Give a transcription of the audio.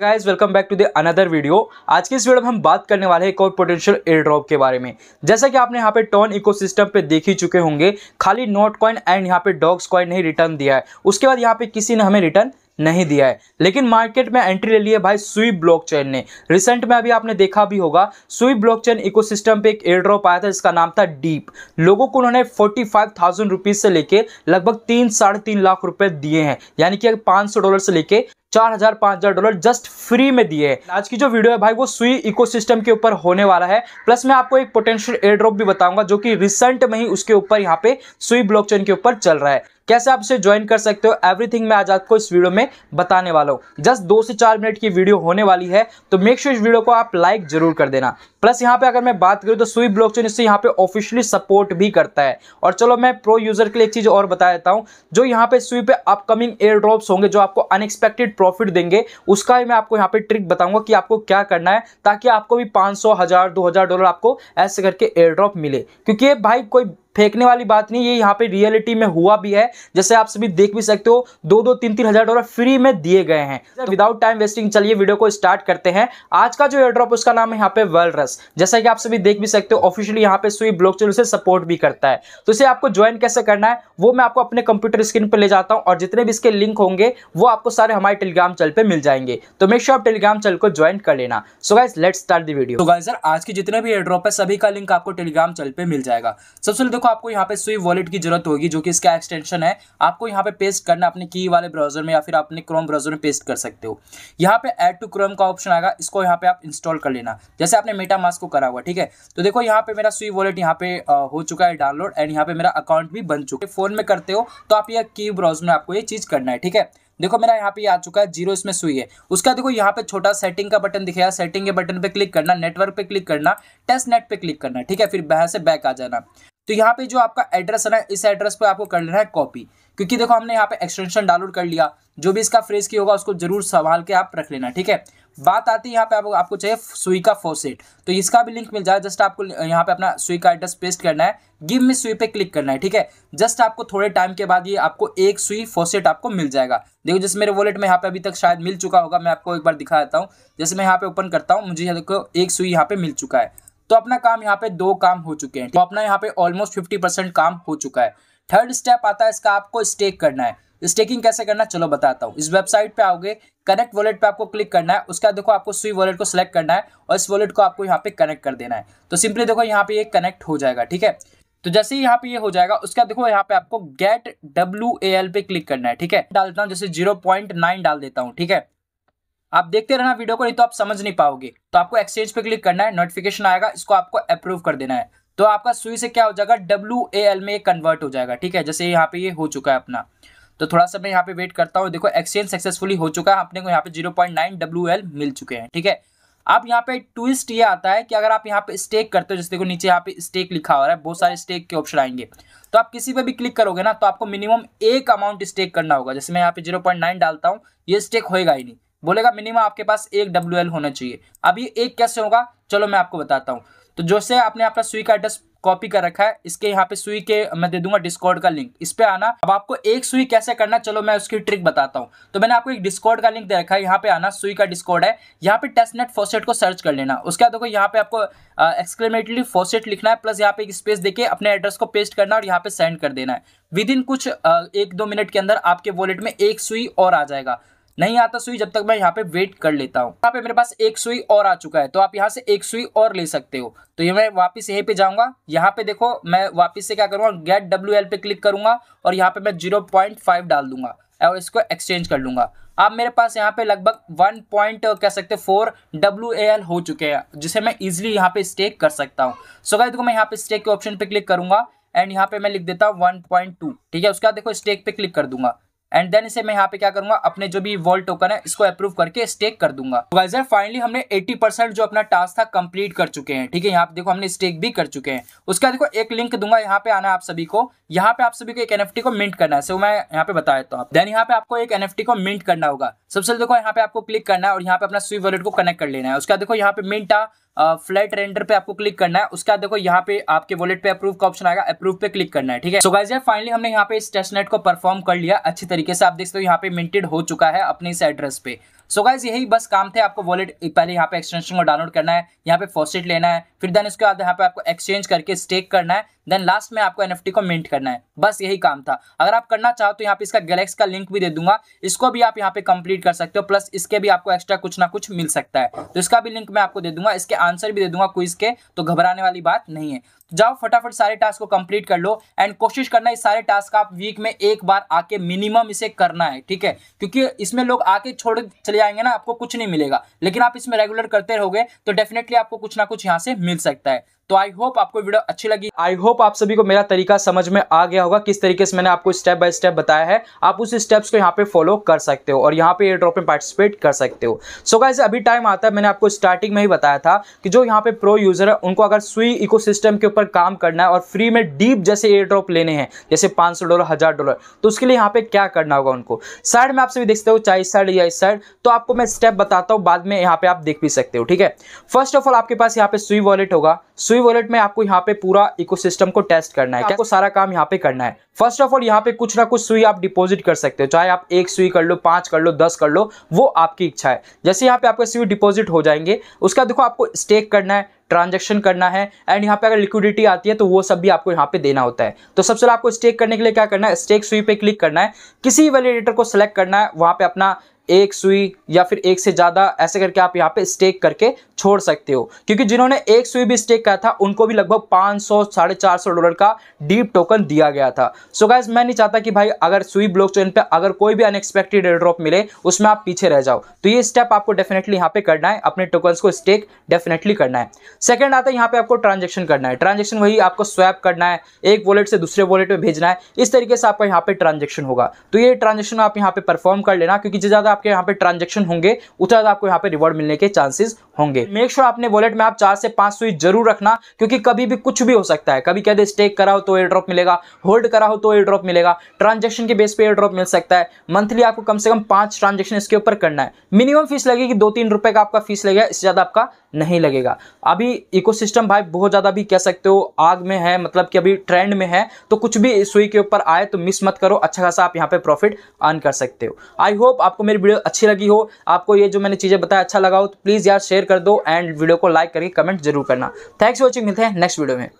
Guys welcome back to the another video आज की इस वीडियो में हम बात करने वाले हैं एक और पोटेंशियल एयर ड्रॉप के बारे में जैसा कि आपने यहाँ पे टॉन इकोसिस्टम पे देख ही चुके होंगे खाली नोट कॉइन एंड यहाँ पे डॉग्स कॉइन नहीं रिटर्न दिया है उसके बाद यहाँ पे किसी ने हमें रिटर्न नहीं दिया है लेकिन मार्केट में एंट्री ले ली है भाई स्वी ब्लॉकचेन ने रिसेंट में अभी आपने देखा भी होगा स्वी ब्लॉकचेन इकोसिस्टम पे एक ड्रॉप आया था जिसका नाम था डीप लोगों को उन्होंने फोर्टी फाइव थाउजेंड रुपीज से लेके लगभग तीन साढ़े तीन लाख रुपए दिए हैं यानी कि पांच सौ डॉलर से लेके चार हजार पांच हजार डॉलर जस्ट फ्री में दिए हैं आज की जो वीडियो है भाई वो सुई इकोसिस्टम के ऊपर होने वाला है प्लस मैं आपको एक पोटेंशियल एयर ड्रॉप भी बताऊंगा जो कि रिसेंट में ही उसके ऊपर यहाँ पे सुई ब्लॉकचेन के ऊपर चल रहा है कैसे आप इसे ज्वाइन कर सकते हो एवरीथिंग मैं आज आपको इस वीडियो में बताने वाला हूँ जस्ट दो से चार मिनट की वीडियो होने वाली है तो मेक श्योर sure इस वीडियो को आप लाइक जरूर कर देना प्लस यहाँ पे अगर मैं बात करूँ तो स्वीप ब्लॉक चेन इससे यहाँ पे ऑफिशियली सपोर्ट भी करता है और चलो मैं प्रो यूजर के लिए एक चीज़ और बता देता हूँ जो यहाँ पे स्वीप अपकमिंग एयर ड्रॉप्स होंगे जो आपको अनएक्सपेक्टेड प्रॉफिट देंगे उसका भी मैं आपको यहाँ पे ट्रिक बताऊंगा कि आपको क्या करना है ताकि आपको भी पाँच सौ हज़ार दो हज़ार डॉलर आपको ऐसे करके एयर ड्रॉप मिले क्योंकि भाई कोई फेंकने वाली बात नहीं ये यहाँ पे रियलिटी में हुआ भी है जैसे आप सभी देख भी सकते हो दो दो तीन तीन हजार डॉलर फ्री में दिए गए हैं तो विदाउट टाइम वेस्टिंग चलिए वीडियो को स्टार्ट करते हैं आज का जो एयरड्रॉप उसका नाम है यहाँ पे वर्ल्ड जैसा कि आप सभी देख भी सकते हो ऑफिशियली यहाँ पे स्वी ब्लॉक उसे सपोर्ट भी करता है तो इसे आपको ज्वाइन कैसे करना है वो मैं आपको अपने कंप्यूटर स्क्रीन पर ले जाता हूँ और जितने भी इसके लिंक होंगे वो आपको सारे हमारे टेलीग्राम चल पर मिल जाएंगे तो मेक श्योर आप टेलीग्राम चल को ज्वाइन कर लेना so guys let start video sir आज के जितने भी एयरड्रॉप है सभी का लिंक आपको टेलीग्राम चल पर मिल जाएगा सबसे देखो दोस्तों आपको यहाँ पे स्विफ वॉलेट की जरूरत होगी जो कि इसका एक्सटेंशन है आपको यहाँ पे पेस्ट करना अपने की वाले ब्राउजर में या फिर अपने क्रोम ब्राउजर में पेस्ट कर सकते हो यहाँ पे ऐड टू क्रोम का ऑप्शन आएगा इसको यहाँ पे आप इंस्टॉल कर लेना जैसे आपने मेटा मास्क को करा हुआ ठीक है तो देखो यहाँ पे मेरा स्विफ वॉलेट यहाँ पे हो चुका है डाउनलोड एंड यहाँ पे मेरा अकाउंट भी बन चुका है फोन में करते हो तो आप यह की ब्राउजर में आपको ये चीज करना है ठीक है देखो मेरा यहाँ पे आ चुका है जीरो इसमें सुई है उसका देखो यहाँ पे छोटा सेटिंग का बटन दिखेगा सेटिंग के बटन पे क्लिक करना नेटवर्क पे क्लिक करना टेस्ट नेट पे क्लिक करना ठीक है फिर वहाँ से बैक आ जाना तो यहाँ पे जो आपका एड्रेस है ना इस एड्रेस पे आपको कर लेना है कॉपी क्योंकि देखो हमने यहाँ पे एक्सटेंशन डाउनलोड कर लिया जो भी इसका फ्रेज की होगा उसको जरूर संभाल के आप रख लेना ठीक है बात आती है यहाँ पे आप, आपको चाहिए सुई का फोसेट तो इसका भी लिंक मिल जाए जस्ट आपको यहाँ पे अपना सुई का एड्रेस पेस्ट करना है गिव में सुई पे क्लिक करना है ठीक है जस्ट आपको थोड़े टाइम के बाद ये आपको एक सुई फोसेट आपको मिल जाएगा देखो जैसे मेरे वॉलेट में यहाँ पे अभी तक शायद मिल चुका होगा मैं आपको एक बार दिखा देता हूँ जैसे मैं यहाँ पे ओपन करता हूँ मुझे देखो एक सुई यहाँ पे मिल चुका है तो अपना काम यहाँ पे दो काम हो चुके हैं तो अपना यहाँ पे ऑलमोस्ट फिफ्टी परसेंट काम हो चुका है थर्ड स्टेप आता है इसका आपको स्टेक करना है स्टेकिंग कैसे करना चलो बताता हूँ इस वेबसाइट पे आओगे कनेक्ट वॉलेट पे आपको क्लिक करना है उसके बाद देखो आपको स्वी वॉलेट को सिलेक्ट करना है और इस वॉलेट को आपको यहाँ पे कनेक्ट कर देना है तो सिंपली देखो यहाँ पे ये कनेक्ट हो जाएगा ठीक है तो जैसे ही यहाँ पे ये हो जाएगा उसका देखो यहाँ पे आपको गेट डब्ल्यू ए एल पे क्लिक करना है ठीक है डालता हूँ जैसे जीरो पॉइंट नाइन डाल देता हूँ ठीक है आप देखते रहना वीडियो को नहीं तो आप समझ नहीं पाओगे तो आपको एक्सचेंज पे क्लिक करना है नोटिफिकेशन आएगा इसको आपको अप्रूव कर देना है तो आपका सुई से क्या हो जाएगा डब्ल्यू ए एल में कन्वर्ट हो जाएगा ठीक है जैसे यहाँ पे ये हो चुका है अपना तो थोड़ा सा मैं यहाँ पे वेट करता हूँ देखो एक्सचेंज सक्सेसफुली हो चुका है अपने को यहाँ पे zero point nine W L मिल चुके हैं ठीक है अब यहाँ पे ट्विस्ट ये आता है कि अगर आप यहाँ पे स्टेक करते हो जैसे देखो नीचे यहाँ पे स्टेक लिखा हो रहा है बहुत सारे स्टेक के ऑप्शन आएंगे तो आप किसी पे भी क्लिक करोगे ना तो आपको मिनिमम एक अमाउंट स्टेक करना होगा जैसे मैं यहाँ पे जीरो पॉइंट नाइन डालता हूँ ये स्टेक होएगा ही नहीं बोलेगा मिनिमम आपके पास एक डब्ल्यू होना चाहिए अभी एक कैसे होगा चलो मैं आपको बताता हूँ तो जैसे आपने अपना स्वी का एड्रेस कॉपी कर रखा है इसके यहाँ पे स्वी के मैं दे दूंगा डिस्कॉर्ड का लिंक इस पे आना अब आपको एक सुई कैसे करना चलो मैं उसकी ट्रिक बताता हूँ तो मैंने आपको एक डिस्कॉर्ड का लिंक दे रखा है यहाँ पे आना सुई का डिस्कॉर्ड है यहाँ पे टेस्ट नेट फोसेट को सर्च कर लेना उसके बाद देखो यहाँ पे आपको एक्सक्लेमेटली फोसेट लिखना है प्लस यहाँ पे एक स्पेस देके अपने एड्रेस को पेस्ट करना और यहाँ पे सेंड कर देना है विद इन कुछ एक दो मिनट के अंदर आपके वॉलेट में एक सुई और आ जाएगा नहीं आता सुई जब तक मैं यहाँ पे वेट कर लेता हूँ यहाँ पे मेरे पास एक सुई और आ चुका है तो आप यहाँ से एक सुई और ले सकते हो तो ये मैं वापस यहीं पे जाऊँगा यहाँ पे देखो मैं वापस से क्या करूँगा गेट डब्ल्यू एल पे क्लिक करूंगा और यहाँ पे मैं जीरो पॉइंट फाइव डाल दूंगा और इसको एक्सचेंज कर लूंगा अब मेरे पास यहाँ पे लगभग वन पॉइंट कह सकते हैं फोर डब्ल्यू ए एल हो चुके हैं जिसे मैं इजिली यहाँ पे स्टेक कर सकता हूँ सो गाइस देखो मैं यहाँ पे स्टेक के ऑप्शन पे क्लिक करूंगा एंड यहाँ पे मैं लिख देता हूँ वन पॉइंट टू ठीक है उसके बाद देखो स्टेक पे क्लिक कर दूंगा एंड देन इसे मैं यहाँ पे क्या करूंगा अपने जो भी वॉल टोकन है इसको अप्रूव करके स्टेक कर दूंगा तो फाइनली हमने 80 जो अपना टास्क था कंप्लीट कर चुके हैं ठीक है यहाँ पे देखो हमने स्टेक भी कर चुके हैं उसका देखो एक लिंक दूंगा यहाँ पे आना आप सभी को यहाँ पे आप सभी को एक एनएफटी को मिंट करना है सो मैं यहाँ पे बता देता हूँ देन यहाँ पे आपको एक एनएफटी को मिंट करना होगा सबसे देखो यहाँ पे आपको क्लिक करना है और यहाँ पे अपना स्विप वॉलेट को कनेक्ट कर लेना है उसका देखो यहाँ पे मिंट फ्लैट रेंडर पे आपको क्लिक करना है उसके बाद देखो यहाँ पे आपके वॉलेट पे अप्रूव का ऑप्शन आएगा अप्रूव पे क्लिक करना है ठीक है सो गाइज फाइनली हमने यहाँ पे इस टेस्टनेट को परफॉर्म कर लिया अच्छी तरीके से आप देख सकते हो यहाँ पे मिंटेड हो चुका है अपने इस एड्रेस पे सो so गाइज यही बस काम थे आपको वॉलेट पहले यहाँ पे एक्सटेंशन को डाउनलोड करना है यहाँ पे फॉसेट लेना है फिर देन उसके बाद यहाँ पे आपको एक्सचेंज करके स्टेक करना है देन लास्ट में आपको एनएफटी को मिंट करना है बस यही काम था अगर आप करना चाहो तो यहाँ पे इसका गैलेक्स का लिंक भी दे दूंगा इसको भी आप यहाँ पे कंप्लीट कर सकते हो प्लस इसके भी आपको एक्स्ट्रा कुछ ना कुछ मिल सकता है तो इसका भी लिंक मैं आपको दे दूंगा इसके आंसर भी दे दूंगा क्विज के तो घबराने वाली बात नहीं है तो जाओ फटाफट सारे टास्क को कंप्लीट कर लो एंड कोशिश करना इस सारे टास्क आप वीक में एक बार आके मिनिमम इसे करना है ठीक है क्योंकि इसमें लोग आके छोड़ चले जाएंगे ना आपको कुछ नहीं मिलेगा लेकिन आप इसमें रेगुलर करते रहोगे तो डेफिनेटली आपको कुछ ना कुछ यहाँ से मिल सकता है तो आई होप आपको वीडियो अच्छी लगी आई होप आप सभी को मेरा तरीका समझ में आ गया होगा किस तरीके से मैंने आपको स्टेप बाय स्टेप बताया है आप उस स्टेप्स को यहाँ पे फॉलो कर सकते हो और यहाँ पे एयर ड्रॉप में पार्टिसिपेट कर सकते हो सो so गाइज अभी टाइम आता है मैंने आपको स्टार्टिंग में ही बताया था कि जो यहाँ पे प्रो यूजर है उनको अगर स्वी इको के ऊपर काम करना है और फ्री में डीप जैसे एयर ड्रॉप लेने हैं जैसे पाँच डॉलर हज़ार डॉलर तो उसके लिए यहाँ पे क्या करना होगा उनको साइड में आप सभी देखते हो चाहे इस साइड या इस साइड तो आपको मैं स्टेप बताता हूँ बाद में यहाँ पे आप देख भी सकते हो ठीक है फर्स्ट ऑफ ऑल आपके पास यहाँ पे स्वी वॉलेट होगा सुई सुई वॉलेट में आपको यहाँ पे पूरा इकोसिस्टम को टेस्ट करना है हाँ। क्या आपको सारा काम यहाँ पे करना है फर्स्ट ऑफ ऑल यहाँ पे कुछ ना कुछ सुई आप डिपॉजिट कर सकते हो चाहे आप एक सुई कर लो पांच कर लो दस कर लो वो आपकी इच्छा है जैसे यहाँ पे आपका सुई डिपॉजिट हो जाएंगे उसका देखो आपको स्टेक करना है ट्रांजेक्शन करना है एंड यहाँ पे अगर लिक्विडिटी आती है तो वो सब भी आपको यहाँ पे देना होता है तो सबसे पहले आपको स्टेक करने के लिए क्या करना है स्टेक सुई पे क्लिक करना है किसी वैलिडेटर को सिलेक्ट करना है वहाँ पे अपना एक सुई या फिर एक से ज़्यादा ऐसे करके आप यहाँ पे स्टेक करके छोड़ सकते हो क्योंकि जिन्होंने एक सुई भी स्टेक किया था उनको भी लगभग पाँच सौ साढ़े चार सौ डॉलर का डीप टोकन दिया गया था सो so गैस मैं नहीं चाहता कि भाई अगर सुई ब्लॉक चेन पर अगर कोई भी अनएक्सपेक्टेड ड्रॉप मिले उसमें आप पीछे रह जाओ तो ये स्टेप आपको डेफिनेटली यहाँ पे करना है अपने टोकन को स्टेक डेफिनेटली करना है सेकेंड आता है यहाँ पे आपको ट्रांजेक्शन करना है ट्रांजेक्शन वही आपको स्वैप करना है एक वॉलेट से दूसरे वॉलेट में भेजना है इस तरीके से आपका यहाँ पे ट्रांजेक्शन होगा तो ये ट्रांजेक्शन आप यहाँ पे परफॉर्म कर लेना क्योंकि ज़्यादा आपके यहाँ पे ट्रांजेक्शन होंगे उतना ज़्यादा आपको यहाँ पे रिवॉर्ड मिलने के चांसेस होंगे मेक श्योर आपने वॉलेट में आप चार से पांच स्विच जरूर रखना क्योंकि कभी भी कुछ भी हो सकता है कभी कहते स्टेक करा हो तो एयर ड्रॉप मिलेगा होल्ड करा हो तो एयर ड्रॉप मिलेगा ट्रांजेक्शन के बेस पे एयर ड्रॉप मिल सकता है मंथली आपको कम से कम पांच ट्रांजेक्शन इसके ऊपर करना है मिनिमम फीस लगेगी दो तीन रुपए का आपका फीस लगेगा इससे ज़्यादा आपका नहीं लगेगा अभी इकोसिस्टम भाई बहुत ज़्यादा भी कह सकते हो आग में है मतलब कि अभी ट्रेंड में है तो कुछ भी सुई के ऊपर आए तो मिस मत करो अच्छा खासा आप यहाँ पे प्रॉफिट अर्न कर सकते हो आई होप आपको मेरी वीडियो अच्छी लगी हो आपको ये जो मैंने चीज़ें बताया अच्छा लगा हो तो प्लीज़ यार शेयर कर दो एंड वीडियो को लाइक करके कमेंट जरूर करना थैंक्स वॉचिंग मिलते हैं नेक्स्ट वीडियो में